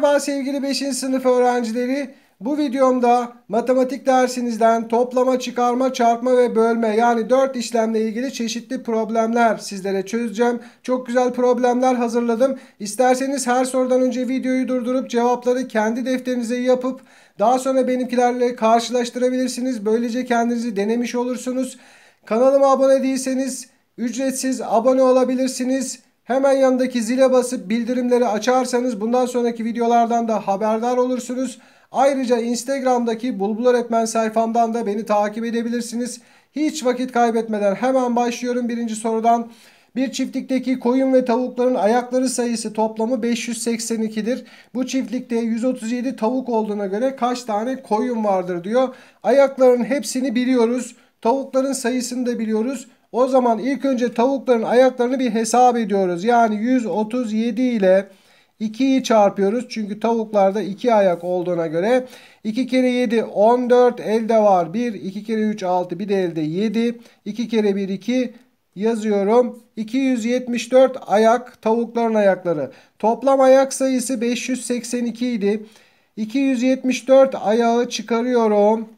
Merhaba sevgili 5. sınıf öğrencileri. Bu videomda matematik dersinizden toplama, çıkarma, çarpma ve bölme yani 4 işlemle ilgili çeşitli problemler sizlere çözeceğim. Çok güzel problemler hazırladım. İsterseniz her sorudan önce videoyu durdurup cevapları kendi defterinize yapıp daha sonra benimkilerle karşılaştırabilirsiniz. Böylece kendinizi denemiş olursunuz. Kanalıma abone değilseniz ücretsiz abone olabilirsiniz. Hemen yanındaki zile basıp bildirimleri açarsanız bundan sonraki videolardan da haberdar olursunuz. Ayrıca Instagram'daki Bulbul Öğretmen sayfamdan da beni takip edebilirsiniz. Hiç vakit kaybetmeden hemen başlıyorum birinci sorudan. Bir çiftlikteki koyun ve tavukların ayakları sayısı toplamı 582'dir. Bu çiftlikte 137 tavuk olduğuna göre kaç tane koyun vardır diyor. Ayakların hepsini biliyoruz. Tavukların sayısını da biliyoruz. O zaman ilk önce tavukların ayaklarını bir hesap ediyoruz. Yani 137 ile 2'yi çarpıyoruz. Çünkü tavuklarda 2 ayak olduğuna göre 2 kere 7 14 elde var 1. 2 kere 3 6 bir de elde 7. 2 kere 1 2 yazıyorum. 274 ayak tavukların ayakları. Toplam ayak sayısı 582 idi. 274 ayağı çıkarıyorum.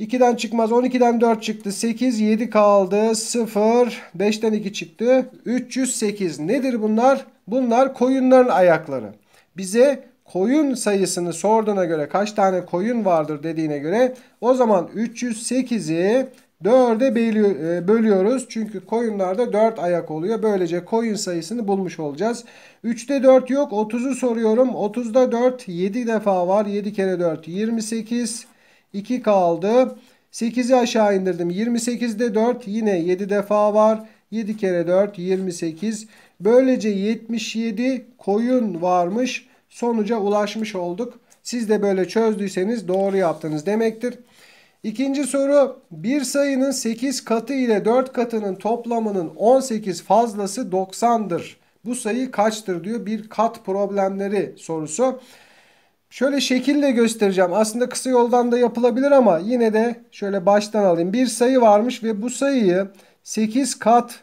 2'den çıkmaz. 12'den 4 çıktı. 8, 7 kaldı. 0, 5'ten 2 çıktı. 308. Nedir bunlar? Bunlar koyunların ayakları. Bize koyun sayısını sorduğuna göre kaç tane koyun vardır dediğine göre o zaman 308'i 4'e e, bölüyoruz. Çünkü koyunlarda 4 ayak oluyor. Böylece koyun sayısını bulmuş olacağız. 3'te 4 yok. 30'u soruyorum. 30'da 4 7 defa var. 7 kere 4 28. 28. 2 kaldı. 8'i aşağı indirdim. 28'de 4 yine 7 defa var. 7 kere 4 28. Böylece 77 koyun varmış. Sonuca ulaşmış olduk. Siz de böyle çözdüyseniz doğru yaptınız demektir. İkinci soru bir sayının 8 katı ile 4 katının toplamının 18 fazlası 90'dır. Bu sayı kaçtır diyor bir kat problemleri sorusu. Şöyle şekilde göstereceğim. Aslında kısa yoldan da yapılabilir ama yine de şöyle baştan alayım. Bir sayı varmış ve bu sayıyı 8 kat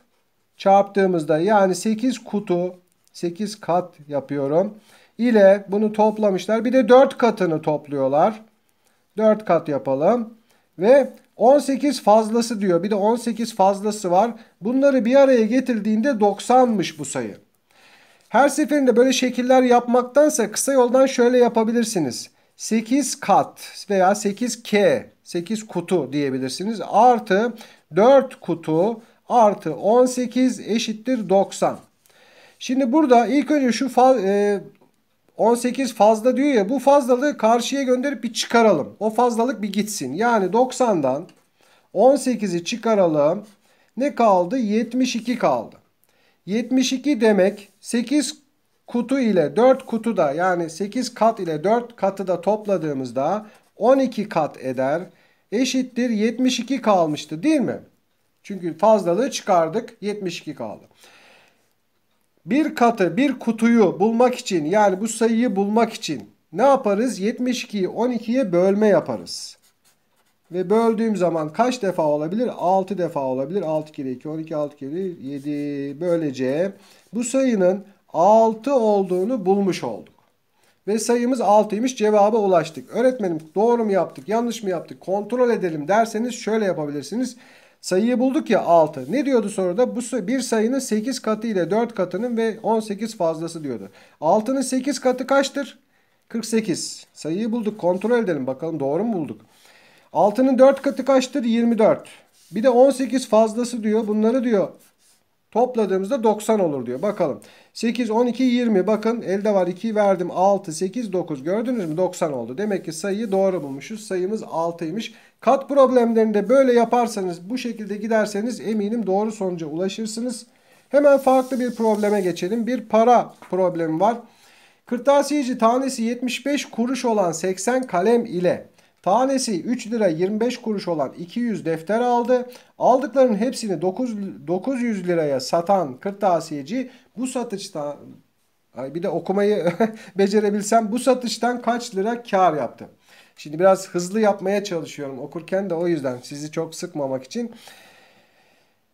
çarptığımızda yani 8 kutu 8 kat yapıyorum ile bunu toplamışlar. Bir de 4 katını topluyorlar. 4 kat yapalım. Ve 18 fazlası diyor. Bir de 18 fazlası var. Bunları bir araya getirdiğinde 90'mış bu sayı. Her seferinde böyle şekiller yapmaktansa kısa yoldan şöyle yapabilirsiniz. 8 kat veya 8K 8 kutu diyebilirsiniz. Artı 4 kutu artı 18 eşittir 90. Şimdi burada ilk önce şu faz, e, 18 fazla diyor ya bu fazlalığı karşıya gönderip bir çıkaralım. O fazlalık bir gitsin. Yani 90'dan 18'i çıkaralım. Ne kaldı? 72 kaldı. 72 demek 8 kutu ile 4 kutu da yani 8 kat ile 4 katı da topladığımızda 12 kat eder. Eşittir 72 kalmıştı değil mi? Çünkü fazlalığı çıkardık 72 kaldı. Bir katı bir kutuyu bulmak için yani bu sayıyı bulmak için ne yaparız? 72'yi 12'ye bölme yaparız. Ve böldüğüm zaman kaç defa olabilir? 6 defa olabilir. 6 kere 2, 12, 6 kere 7. Böylece bu sayının 6 olduğunu bulmuş olduk. Ve sayımız 6'ymış cevaba ulaştık. Öğretmenim doğru mu yaptık, yanlış mı yaptık kontrol edelim derseniz şöyle yapabilirsiniz. Sayıyı bulduk ya 6. Ne diyordu soruda? Bu bir sayının 8 katı ile 4 katının ve 18 fazlası diyordu. 6'nın 8 katı kaçtır? 48. Sayıyı bulduk kontrol edelim bakalım doğru mu bulduk? Altının 4 katı kaçtır? 24. Bir de 18 fazlası diyor. Bunları diyor topladığımızda 90 olur diyor. Bakalım. 8, 12, 20. Bakın elde var 2'yi verdim. 6, 8, 9. Gördünüz mü? 90 oldu. Demek ki sayıyı doğru bulmuşuz. Sayımız 6'ymış. Kat problemlerinde böyle yaparsanız bu şekilde giderseniz eminim doğru sonuca ulaşırsınız. Hemen farklı bir probleme geçelim. Bir para problemi var. Kırtasiyeci tanesi 75 kuruş olan 80 kalem ile Tanesi 3 lira 25 kuruş olan 200 defter aldı. Aldıklarının hepsini 9, 900 liraya satan kırtasiyeci bu satıştan bir de okumayı becerebilsem bu satıştan kaç lira kar yaptı? Şimdi biraz hızlı yapmaya çalışıyorum okurken de o yüzden sizi çok sıkmamak için.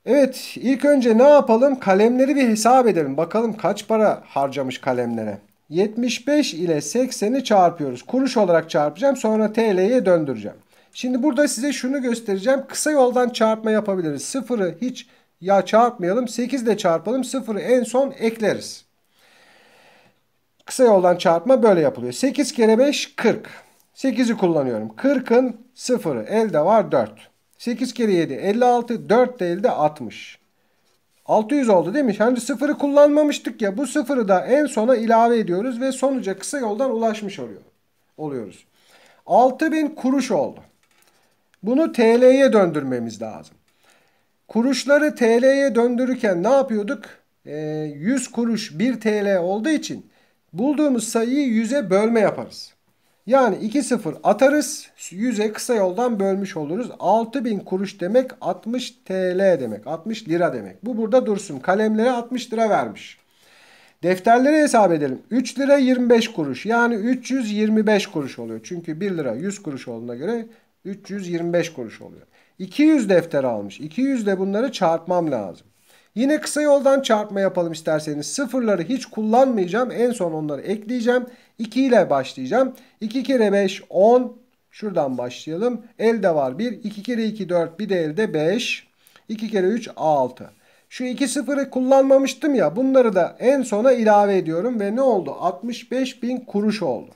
Evet ilk önce ne yapalım? Kalemleri bir hesap edelim. Bakalım kaç para harcamış kalemlere. 75 ile 80'i çarpıyoruz. Kuruş olarak çarpacağım sonra TL'ye döndüreceğim. Şimdi burada size şunu göstereceğim. Kısa yoldan çarpma yapabiliriz. Sıfırı hiç ya çarpmayalım 8 ile çarpalım sıfırı en son ekleriz. Kısa yoldan çarpma böyle yapılıyor. 8 kere 5 40. 8'i kullanıyorum. 40'ın sıfırı elde var 4. 8 kere 7 56 4 de elde 60. 600 oldu değil mi? Şimdi sıfırı kullanmamıştık ya. Bu sıfırı da en sona ilave ediyoruz ve sonuca kısa yoldan ulaşmış oluyor, oluyoruz. 6000 kuruş oldu. Bunu TL'ye döndürmemiz lazım. Kuruşları TL'ye döndürürken ne yapıyorduk? E, ee, 100 kuruş 1 TL olduğu için bulduğumuz sayıyı 100'e bölme yaparız. Yani 2-0 atarız. 100'e kısa yoldan bölmüş oluruz. 6000 kuruş demek 60 TL demek. 60 lira demek. Bu burada dursun. Kalemlere 60 lira vermiş. defterlere hesap edelim. 3 lira 25 kuruş. Yani 325 kuruş oluyor. Çünkü 1 lira 100 kuruş olduğuna göre 325 kuruş oluyor. 200 defter almış. 200 de bunları çarpmam lazım. Yine kısa yoldan çarpma yapalım isterseniz. Sıfırları hiç kullanmayacağım. En son onları ekleyeceğim. 2 ile başlayacağım. 2 kere 5 10. Şuradan başlayalım. Elde var 1. 2 kere 2 4. Bir de elde 5. 2 kere 3 6. Şu 2 sıfırı kullanmamıştım ya. Bunları da en sona ilave ediyorum. Ve ne oldu? 65 bin kuruş oldu.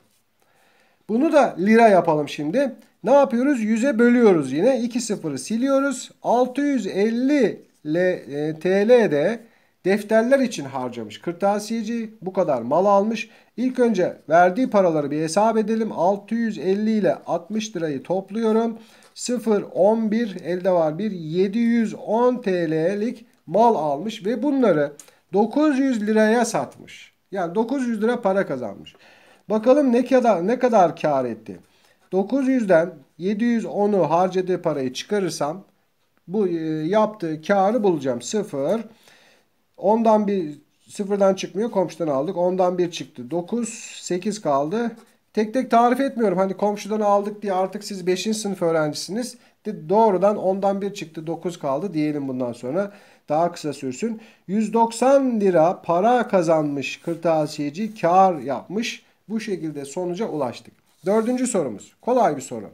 Bunu da lira yapalım şimdi. Ne yapıyoruz? 100'e bölüyoruz yine. 2 sıfırı siliyoruz. 650 e, TL'de defterler için harcamış. Kırtasiyeci bu kadar mal almış. İlk önce verdiği paraları bir hesap edelim. 650 ile 60 lirayı topluyorum. 0, 11 elde var bir 710 TL'lik mal almış ve bunları 900 liraya satmış. Yani 900 lira para kazanmış. Bakalım ne kadar ne kadar kar etti. 900'den 710'u harcadığı parayı çıkarırsam bu e, yaptığı karı bulacağım. 0. Ondan bir sıfırdan çıkmıyor. Komşudan aldık. Ondan bir çıktı. 9. 8 kaldı. Tek tek tarif etmiyorum. Hani komşudan aldık diye artık siz 5. sınıf öğrencisiniz. De doğrudan ondan bir çıktı. 9 kaldı diyelim bundan sonra. Daha kısa sürsün. 190 lira para kazanmış kırtasiyeci kar yapmış. Bu şekilde sonuca ulaştık. Dördüncü sorumuz. Kolay bir soru.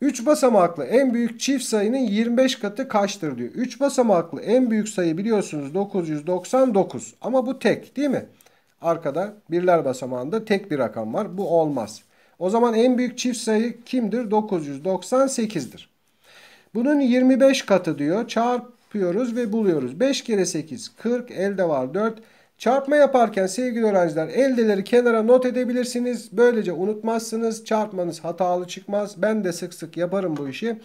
3 basamaklı en büyük çift sayının 25 katı kaçtır diyor. 3 basamaklı en büyük sayı biliyorsunuz 999 ama bu tek değil mi? Arkada birler basamağında tek bir rakam var. Bu olmaz. O zaman en büyük çift sayı kimdir? 998'dir. Bunun 25 katı diyor. Çarpıyoruz ve buluyoruz. 5 kere 8 40 elde var 4. Çarpma yaparken sevgili öğrenciler eldeleri kenara not edebilirsiniz. Böylece unutmazsınız. Çarpmanız hatalı çıkmaz. Ben de sık sık yaparım bu işi.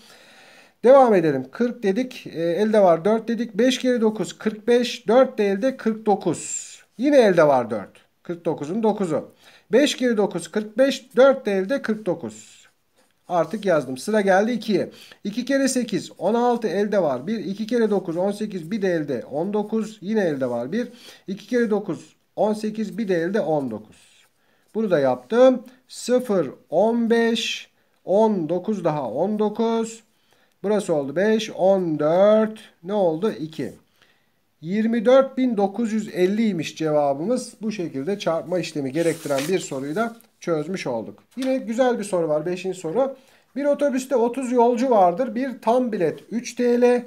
Devam edelim. 40 dedik. E, elde var 4 dedik. 5 kere 9 45. 4 de elde 49. Yine elde var 4. 49'un 9'u. 5 kere 9 45. 4 de elde 49 artık yazdım. Sıra geldi 2'ye. 2 kere 8 16 elde var 1. 2 kere 9 18 bir de elde 19 yine elde var 1. 2 kere 9 18 bir de elde 19. Bunu da yaptım. 0 15 19 daha 19. Burası oldu 5 14 ne oldu 2. 24.950 imiş cevabımız. Bu şekilde çarpma işlemi gerektiren bir soruyu da çözmüş olduk. Yine güzel bir soru var. Beşinci soru. Bir otobüste 30 yolcu vardır. Bir tam bilet 3 TL.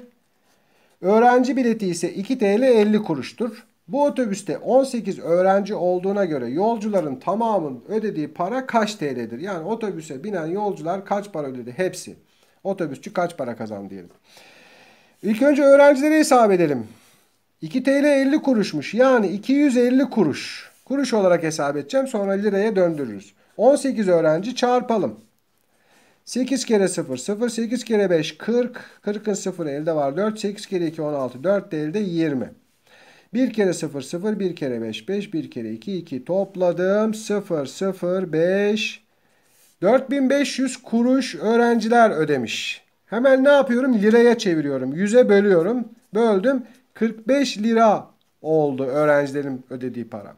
Öğrenci bileti ise 2 TL 50 kuruştur. Bu otobüste 18 öğrenci olduğuna göre yolcuların tamamının ödediği para kaç TL'dir? Yani otobüse binen yolcular kaç para ödedi? Hepsi. Otobüsçü kaç para kazandı diyelim. İlk önce öğrencileri hesap edelim. 2 TL 50 kuruşmuş. Yani 250 kuruş. Kuruş olarak hesap edeceğim. Sonra liraya döndürürüz. 18 öğrenci çarpalım. 8 kere 0 0 8 kere 5 40 40'ın 0 elde var 4 8 kere 2 16 4 de elde 20 1 kere 0 0 1 kere 5 5 1 kere 2 2 topladım 0 0 5 4500 kuruş öğrenciler ödemiş. Hemen ne yapıyorum? Liraya çeviriyorum. 100'e bölüyorum. Böldüm. 45 lira oldu öğrencilerin ödediği para.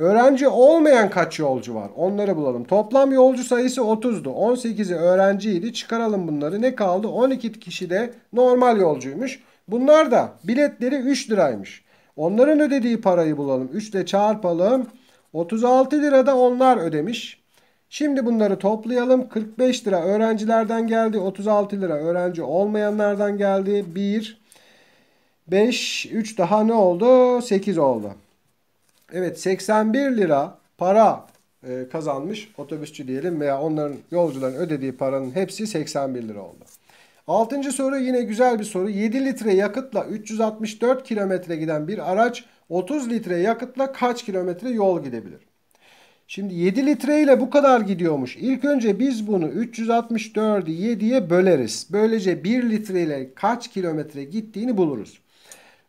Öğrenci olmayan kaç yolcu var? Onları bulalım. Toplam yolcu sayısı 30'du. 18'i öğrenciydi. Çıkaralım bunları. Ne kaldı? 12 kişi de normal yolcuymuş. Bunlar da biletleri 3 liraymış. Onların ödediği parayı bulalım. 3 ile çarpalım. 36 lira da onlar ödemiş. Şimdi bunları toplayalım. 45 lira öğrencilerden geldi. 36 lira öğrenci olmayanlardan geldi. 1, 5, 3 daha ne oldu? 8 oldu. Evet 81 lira para e, kazanmış otobüsçü diyelim veya onların yolcuların ödediği paranın hepsi 81 lira oldu. Altıncı soru yine güzel bir soru. 7 litre yakıtla 364 kilometre giden bir araç 30 litre yakıtla kaç kilometre yol gidebilir? Şimdi 7 litre ile bu kadar gidiyormuş. İlk önce biz bunu 364'ü 7'ye böleriz. Böylece 1 litre ile kaç kilometre gittiğini buluruz.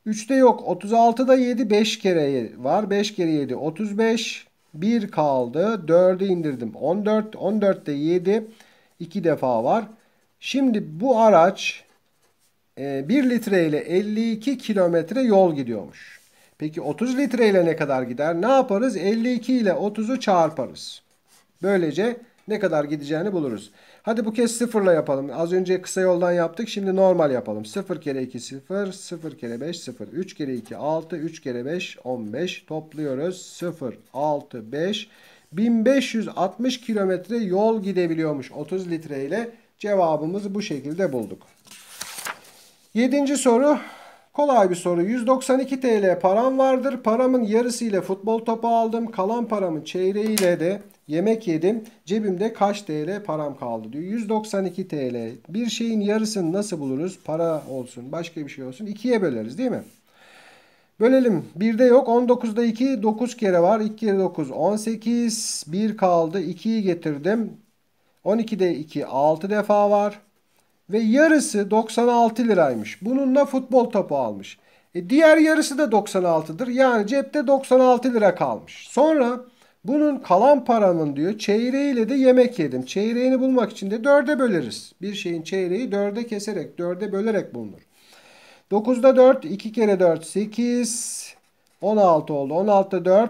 3'te yok. 36'da 7 5 kere var. 5 kere 7 35. 1 kaldı. 4'ü indirdim. 14. 14'te 7 2 defa var. Şimdi bu araç 1 litre ile 52 kilometre yol gidiyormuş. Peki 30 litre ile ne kadar gider? Ne yaparız? 52 ile 30'u çarparız. Böylece ne kadar gideceğini buluruz. Hadi bu kez sıfırla yapalım. Az önce kısa yoldan yaptık. Şimdi normal yapalım. 0 kere 2 0. 0 kere 5 0. 3 kere 2 6. 3 kere 5 15. Topluyoruz. 0 6 5. 1560 kilometre yol gidebiliyormuş 30 litre ile. Cevabımızı bu şekilde bulduk. Yedinci soru. Kolay bir soru. 192 TL param vardır. Paramın yarısı ile futbol topu aldım. Kalan paramın çeyreği ile de Yemek yedim. Cebimde kaç TL param kaldı diyor. 192 TL. Bir şeyin yarısını nasıl buluruz? Para olsun, başka bir şey olsun. 2'ye böleriz değil mi? Bölelim. 1'de yok. 19'da 2. 9 kere var. 2 kere 9. 18. 1 kaldı. 2'yi getirdim. 12'de 2. 6 defa var. Ve yarısı 96 liraymış. Bununla futbol topu almış. E diğer yarısı da 96'dır. Yani cepte 96 lira kalmış. Sonra bunun kalan paranın diyor çeyreğiyle de yemek yedim. Çeyreğini bulmak için de dörde böleriz. Bir şeyin çeyreği dörde keserek, dörde bölerek bulunur. 9'da 4, 2 kere 4, 8, 16 oldu. 16'da 4,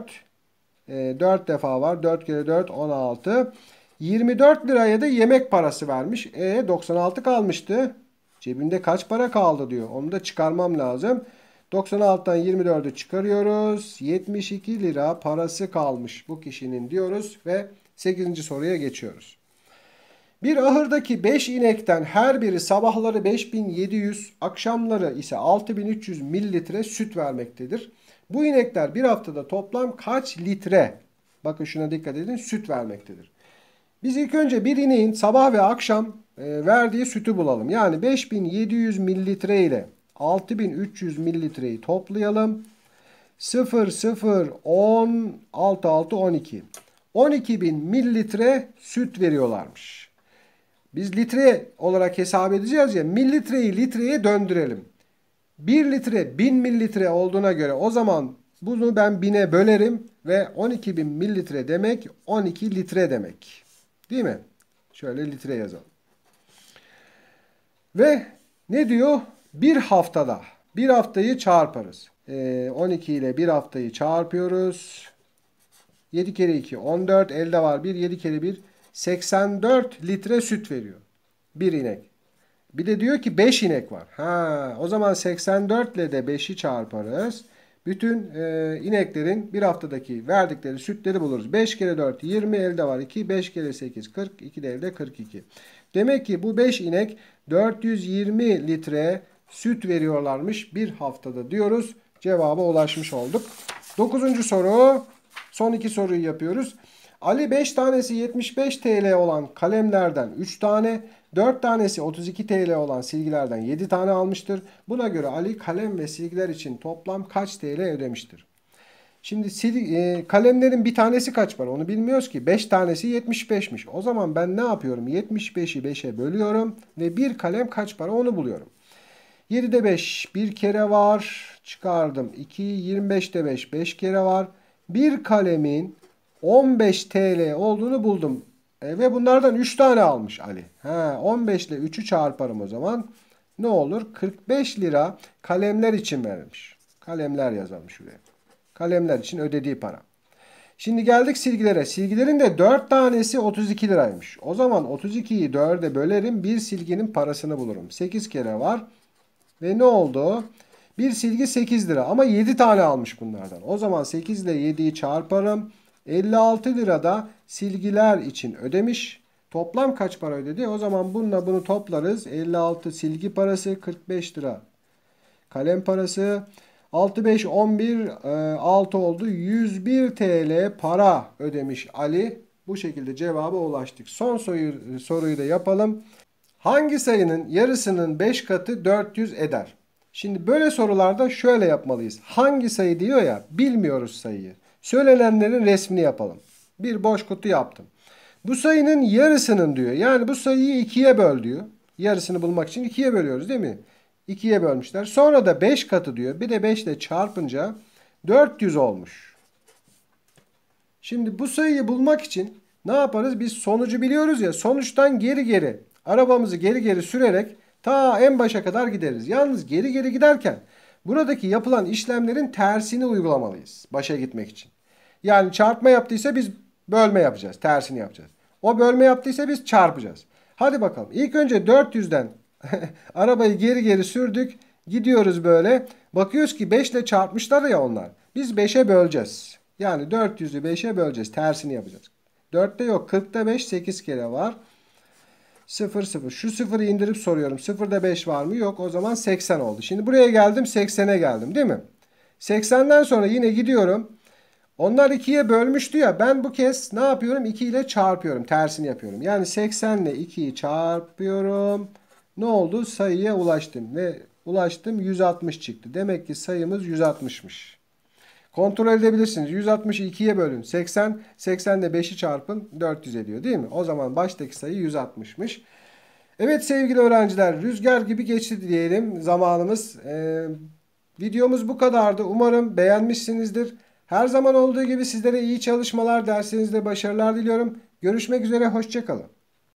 4 defa var. 4 kere 4, 16. 24 liraya da yemek parası vermiş. E 96 kalmıştı. Cebimde kaç para kaldı diyor. Onu da çıkarmam lazım. 96'tan 24'ü çıkarıyoruz. 72 lira parası kalmış bu kişinin diyoruz ve 8. soruya geçiyoruz. Bir ahırdaki 5 inekten her biri sabahları 5700, akşamları ise 6300 mililitre süt vermektedir. Bu inekler bir haftada toplam kaç litre, bakın şuna dikkat edin, süt vermektedir. Biz ilk önce bir ineğin sabah ve akşam e, verdiği sütü bulalım. Yani 5700 mililitre ile 6300 mililitreyi toplayalım. 0 0 10 6 6 12. 12000 mililitre süt veriyorlarmış. Biz litre olarak hesap edeceğiz ya mililitreyi litreye döndürelim. 1 litre 1000 mililitre olduğuna göre o zaman bunu ben 1000'e bölerim ve 12000 mililitre demek 12 litre demek. Değil mi? Şöyle litre yazalım. Ve ne diyor? bir haftada bir haftayı çarparız. E, ee, 12 ile bir haftayı çarpıyoruz. 7 kere 2 14 elde var 1 7 kere 1 84 litre süt veriyor. Bir inek. Bir de diyor ki 5 inek var. Ha, o zaman 84 ile de 5'i çarparız. Bütün e, ineklerin bir haftadaki verdikleri sütleri buluruz. 5 kere 4 20 elde var 2. 5 kere 8 40. 2 de elde 42. Demek ki bu 5 inek 420 litre süt veriyorlarmış bir haftada diyoruz. Cevaba ulaşmış olduk. Dokuzuncu soru. Son iki soruyu yapıyoruz. Ali 5 tanesi 75 TL olan kalemlerden 3 tane, 4 tanesi 32 TL olan silgilerden 7 tane almıştır. Buna göre Ali kalem ve silgiler için toplam kaç TL ödemiştir? Şimdi sil, e, kalemlerin bir tanesi kaç var? onu bilmiyoruz ki. 5 tanesi 75'miş. O zaman ben ne yapıyorum? 75'i 5'e bölüyorum ve bir kalem kaç para onu buluyorum. 7'de 5 bir kere var. Çıkardım. 2 25 de 5 5 kere var. Bir kalemin 15 TL olduğunu buldum. E, ve bunlardan 3 tane almış Ali. Ha, 15 ile 3'ü çarparım o zaman. Ne olur? 45 lira kalemler için verilmiş. Kalemler yazalım buraya Kalemler için ödediği para. Şimdi geldik silgilere. Silgilerin de 4 tanesi 32 liraymış. O zaman 32'yi 4'e bölerim. Bir silginin parasını bulurum. 8 kere var. Ve ne oldu? Bir silgi 8 lira ama 7 tane almış bunlardan. O zaman 8 ile 7'yi çarparım. 56 lira da silgiler için ödemiş. Toplam kaç para ödedi? O zaman bununla bunu toplarız. 56 silgi parası 45 lira. Kalem parası 6 5 11 6 oldu. 101 TL para ödemiş Ali. Bu şekilde cevaba ulaştık. Son soruyu, soruyu da yapalım. Hangi sayının yarısının 5 katı 400 eder? Şimdi böyle sorularda şöyle yapmalıyız. Hangi sayı diyor ya bilmiyoruz sayıyı. Söylenenlerin resmini yapalım. Bir boş kutu yaptım. Bu sayının yarısının diyor. Yani bu sayıyı 2'ye böl diyor. Yarısını bulmak için 2'ye bölüyoruz değil mi? 2'ye bölmüşler. Sonra da 5 katı diyor. Bir de 5 ile çarpınca 400 olmuş. Şimdi bu sayıyı bulmak için ne yaparız? Biz sonucu biliyoruz ya. Sonuçtan geri geri Arabamızı geri geri sürerek ta en başa kadar gideriz. Yalnız geri geri giderken buradaki yapılan işlemlerin tersini uygulamalıyız başa gitmek için. Yani çarpma yaptıysa biz bölme yapacağız. Tersini yapacağız. O bölme yaptıysa biz çarpacağız. Hadi bakalım. İlk önce 400'den arabayı geri geri sürdük. Gidiyoruz böyle. Bakıyoruz ki 5 ile çarpmışlar ya onlar. Biz 5'e böleceğiz. Yani 400'ü 5'e böleceğiz. Tersini yapacağız. 4'te yok. 40'ta 5 8 kere var. 0 0. Şu 0'ı indirip soruyorum. 0'da 5 var mı? Yok. O zaman 80 oldu. Şimdi buraya geldim 80'e geldim değil mi? 80'den sonra yine gidiyorum. Onlar 2'ye bölmüştü ya. Ben bu kez ne yapıyorum? 2 ile çarpıyorum. Tersini yapıyorum. Yani 80 ile 2'yi çarpıyorum. Ne oldu? Sayıya ulaştım. Ve ulaştım 160 çıktı. Demek ki sayımız 160'mış. Kontrol edebilirsiniz. 162'ye bölün 80. 80 ile 5'i çarpın 400 ediyor değil mi? O zaman baştaki sayı 160'mış. Evet sevgili öğrenciler rüzgar gibi geçti diyelim zamanımız. Ee, videomuz bu kadardı. Umarım beğenmişsinizdir. Her zaman olduğu gibi sizlere iyi çalışmalar dersinizde başarılar diliyorum. Görüşmek üzere hoşçakalın.